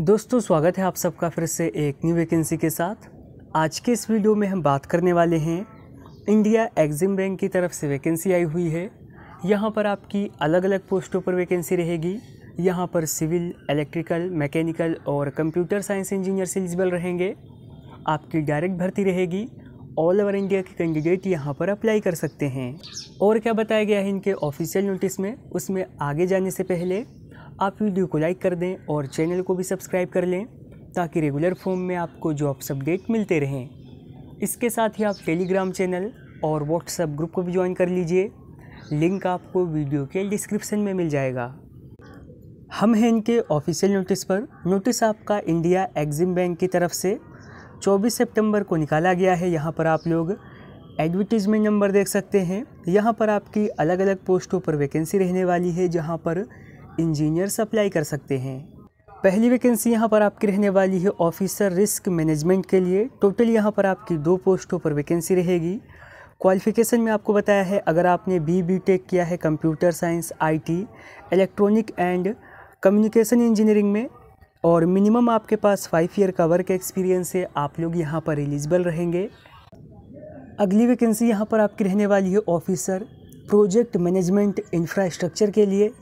दोस्तों स्वागत है आप सबका फिर से एक न्यू वैकेंसी के साथ आज के इस वीडियो में हम बात करने वाले हैं इंडिया एग्जिम बैंक की तरफ से वैकेंसी आई हुई है यहाँ पर आपकी अलग अलग पोस्टों पर वैकेंसी रहेगी यहाँ पर सिविल इलेक्ट्रिकल मैकेनिकल और कंप्यूटर साइंस इंजीनियर एलिजिबल रहेंगे आपकी डायरेक्ट भर्ती रहेगी ऑल ओवर इंडिया के कैंडिडेट यहाँ पर अप्लाई कर सकते हैं और क्या बताया गया है इनके ऑफिशियल नोटिस में उसमें आगे जाने से पहले आप वीडियो को लाइक कर दें और चैनल को भी सब्सक्राइब कर लें ताकि रेगुलर फॉर्म में आपको जॉब्स अपडेट मिलते रहें इसके साथ ही आप टेलीग्राम चैनल और व्हाट्सएप ग्रुप को भी ज्वाइन कर लीजिए लिंक आपको वीडियो के डिस्क्रिप्शन में मिल जाएगा हम हैं इनके ऑफिशियल नोटिस पर नोटिस आपका इंडिया एग्जिम बैंक की तरफ से 24 सितंबर को निकाला गया है यहाँ पर आप लोग एडवर्टीज़मेंट नंबर देख सकते हैं यहाँ पर आपकी अलग अलग पोस्टों पर वैकेंसी रहने वाली है जहाँ पर इंजीनियर्स अप्लाई कर सकते हैं पहली वैकेंसी यहाँ पर आपकी रहने वाली है ऑफिसर रिस्क मैनेजमेंट के लिए टोटल यहाँ पर आपकी दो पोस्टों पर वैकेंसी रहेगी क्वालिफ़िकेशन में आपको बताया है अगर आपने बी बी टेक किया है computer science IT, electronic and communication engineering में और मिनिमम आपके पास फाइव ईयर का वर्क एक्सपीरियंस है आप लोग यहाँ पर एलिजिबल रहेंगे अगली वैकेंसी यहाँ पर आपकी रहने वाली है ऑफिसर प्रोजेक्ट मैनेजमेंट इंफ्रास्ट्रक्चर के लिए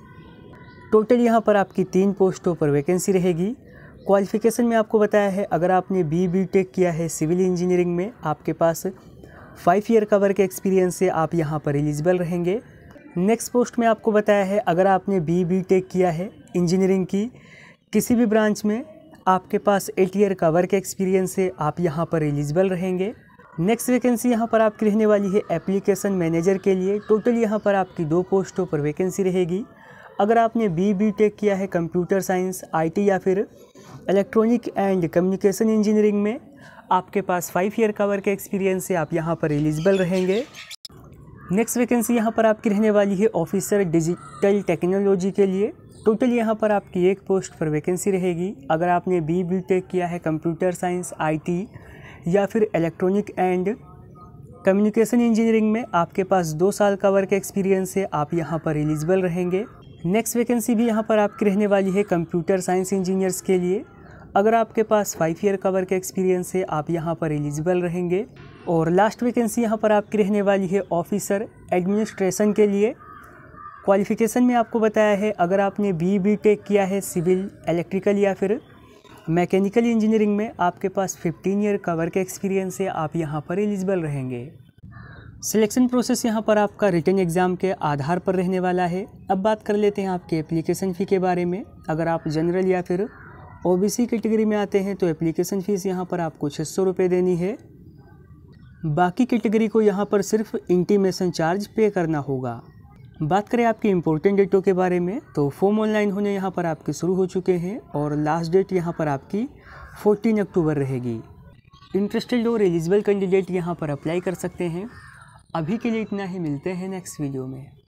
टोटल यहाँ पर आपकी तीन पोस्टों पर वैकेंसी रहेगी क्वालिफ़िकेशन में आपको बताया है अगर आपने बी बी टेक किया है सिविल इंजीनियरिंग में आपके पास फाइव ईयर का वर्क एक्सपीरियंस से आप यहाँ पर एलिजिबल रहेंगे नेक्स्ट पोस्ट में आपको बताया है अगर आपने बी बी टेक किया है इंजीनियरिंग की किसी भी ब्रांच में आपके पास एट ईयर का वर्क एक्सपीरियंस है आप यहाँ पर एलिजिबल रहेंगे नेक्स्ट वैकेंसी यहाँ पर आपकी रहने वाली है एप्लीकेशन मैनेजर के लिए टोटल यहाँ पर आपकी दो पोस्टों पर वैकेंसी रहेगी अगर आपने बी बी टेक किया है कंप्यूटर साइंस आईटी या फिर इलेक्ट्रॉनिक एंड कम्युनिकेशन इंजीनियरिंग में आपके पास फाइव ईयर का वर्क एक्सपीरियंस है आप यहाँ पर एलिजिबल रहेंगे नेक्स्ट वैकेंसी यहाँ पर आपकी रहने वाली है ऑफिसर डिजिटल टेक्नोलॉजी के लिए टोटल यहाँ पर आपकी एक पोस्ट पर वैकेंसी रहेगी अगर आपने बी बी टेक किया है कंप्यूटर साइंस आईटी या फिर इलेक्ट्रॉनिक एंड कम्युनिकेशन इंजीनियरिंग में आपके पास दो साल का वर्क एक्सपीरियंस है आप यहाँ पर एलिजिबल रहेंगे नेक्स्ट वैकेंसी भी यहाँ पर आपकी रहने वाली है कंप्यूटर साइंस इंजीनियर्स के लिए अगर आपके पास फाइव ईयर का वर्क एक्सपीरियंस है आप यहाँ पर एलिजिबल रहेंगे और लास्ट वैकेंसी यहाँ पर आपकी रहने वाली है ऑफिसर एडमिनिस्ट्रेशन के लिए क्वालिफ़िकेशन में आपको बताया है अगर आपने बी बी टेक किया है सिविल इलेक्ट्रिकल या फिर मैकेनिकल इंजीनियरिंग में आपके पास 15 ईयर का वर्क एक्सपीरियंस है आप यहाँ पर एलिजिबल रहेंगे सिलेक्शन प्रोसेस यहाँ पर आपका रिटर्न एग्ज़ाम के आधार पर रहने वाला है अब बात कर लेते हैं आपके एप्लीकेशन फ़ी के बारे में अगर आप जनरल या फिर ओबीसी कैटेगरी में आते हैं तो एप्लीकेशन फ़ीस यहाँ पर आपको छः सौ रुपये देनी है बाकी कैटेगरी को यहाँ पर सिर्फ इंटीमेशन चार्ज पे करना होगा बात करें आपके इम्पोर्टेंट डेटों के बारे में तो फॉर्म ऑनलाइन होने यहाँ पर आपके शुरू हो चुके हैं और लास्ट डेट यहाँ पर आपकी फोर्टीन अक्टूबर रहेगी इंटरेस्टेड और एलिजिबल कैंडिडेट यहाँ पर अप्लाई कर सकते हैं अभी के लिए इतना ही मिलते हैं नेक्स्ट वीडियो में